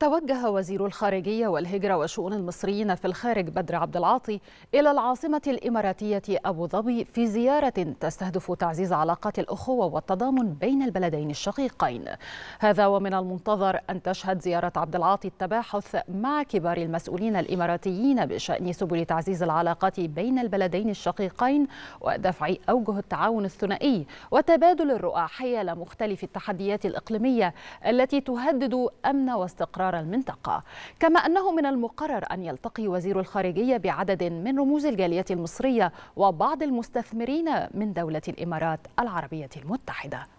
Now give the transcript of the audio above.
توجه وزير الخارجية والهجرة وشؤون المصريين في الخارج بدر عبد العاطي إلى العاصمة الإماراتية أبو ظبي في زيارة تستهدف تعزيز علاقات الأخوة والتضامن بين البلدين الشقيقين. هذا ومن المنتظر أن تشهد زيارة عبد العاطي التباحث مع كبار المسؤولين الإماراتيين بشأن سبل تعزيز العلاقات بين البلدين الشقيقين ودفع أوجه التعاون الثنائي وتبادل الرؤى حيال مختلف التحديات الإقليمية التي تهدد أمن واستقرار استقرار المنطقة كما أنه من المقرر أن يلتقي وزير الخارجية بعدد من رموز الجالية المصرية وبعض المستثمرين من دولة الإمارات العربية المتحدة